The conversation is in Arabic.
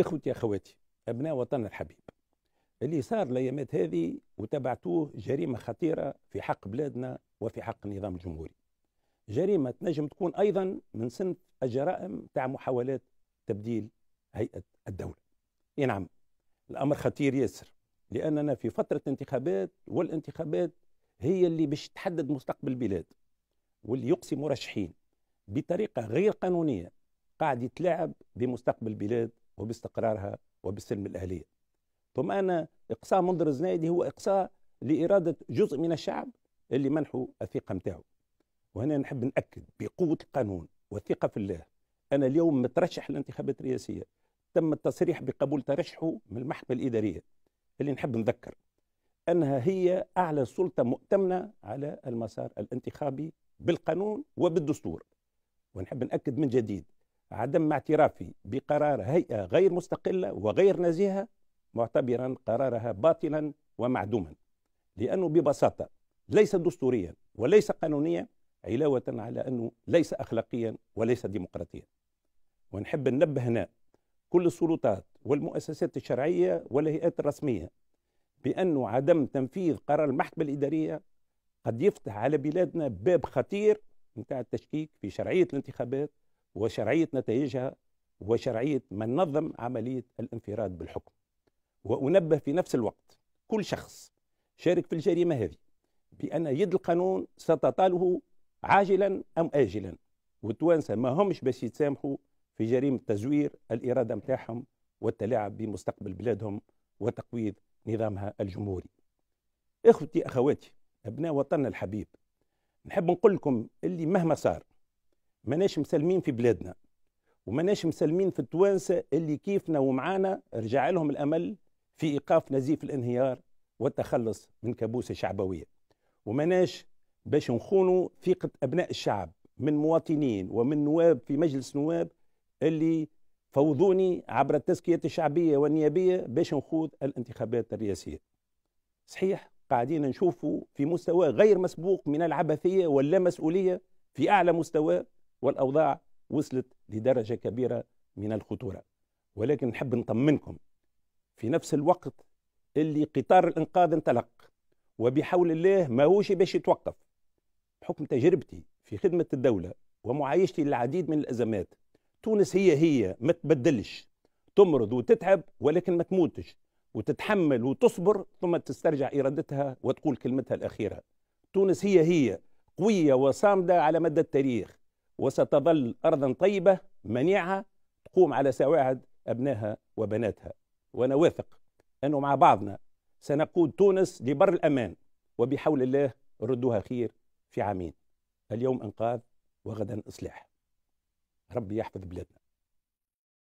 اخوتي اخواتي ابناء وطننا الحبيب اللي صار الايامات هذه وتبعتوه جريمه خطيره في حق بلادنا وفي حق النظام الجمهوري جريمه تنجم تكون ايضا من سن الجرائم تاع محاولات تبديل هيئه الدوله اي نعم الامر خطير ياسر لاننا في فتره انتخابات والانتخابات هي اللي باش تحدد مستقبل البلاد واللي يقصي مرشحين بطريقه غير قانونيه قاعد يتلاعب بمستقبل البلاد وباستقرارها وبالسلم الأهلية ان إقصاء منظر الزنايدي هو إقصاء لإرادة جزء من الشعب اللي منحوا الثقة نتاعو. وهنا نحب نأكد بقوة القانون والثقة في الله أنا اليوم مترشح للانتخابات الرئاسية تم التصريح بقبول ترشحه من المحكمة الإدارية اللي نحب نذكر أنها هي أعلى سلطة مؤتمنة على المسار الانتخابي بالقانون وبالدستور ونحب نأكد من جديد عدم اعترافي بقرار هيئة غير مستقلة وغير نزيهة معتبرا قرارها باطلا ومعدوما لأنه ببساطة ليس دستوريا وليس قانونيا علاوة على أنه ليس أخلاقيا وليس ديمقراطيا ونحب ننبه هنا كل السلطات والمؤسسات الشرعية والهيئات الرسمية بأن عدم تنفيذ قرار المحكمة الإدارية قد يفتح على بلادنا باب خطير نتاع التشكيك في شرعية الانتخابات وشرعية نتائجها وشرعية من نظم عملية الانفراد بالحكم وأنبه في نفس الوقت كل شخص شارك في الجريمة هذه بأن يد القانون ستطاله عاجلا أم آجلا والتوانسة ما همش باش يتسامحوا في جريمة تزوير الإرادة متاعهم والتلاعب بمستقبل بلادهم وتقويض نظامها الجمهوري إخوتي أخواتي أبناء وطننا الحبيب نحب نقول لكم اللي مهما صار ماناش مسلمين في بلادنا وماناش مسلمين في التوانسه اللي كيفنا ومعانا رجع لهم الامل في ايقاف نزيف الانهيار والتخلص من كابوس الشعبويه وماناش باش نخونوا ثقه ابناء الشعب من مواطنين ومن نواب في مجلس نواب اللي فوضوني عبر التزكية الشعبية والنيابية باش نخوض الانتخابات الرئاسية صحيح قاعدين نشوفوا في مستوى غير مسبوق من العبثية واللامسؤولية في أعلى مستوى والاوضاع وصلت لدرجه كبيره من الخطوره ولكن نحب نطمنكم في نفس الوقت اللي قطار الانقاذ انطلق وبحول الله ماهوش باش يتوقف بحكم تجربتي في خدمه الدوله ومعايشتي للعديد من الازمات تونس هي هي ما تبدلش تمرض وتتعب ولكن ما تموتش وتتحمل وتصبر ثم تسترجع ارادتها وتقول كلمتها الاخيره تونس هي هي قويه وصامده على مدى التاريخ وستظل أرضا طيبة منيعة تقوم على سواعد أبنائها وبناتها وأنا واثق أنه مع بعضنا سنقود تونس لبر الأمان وبحول الله ردوها خير في عامين اليوم إنقاذ وغدا إصلاح ربي يحفظ بلادنا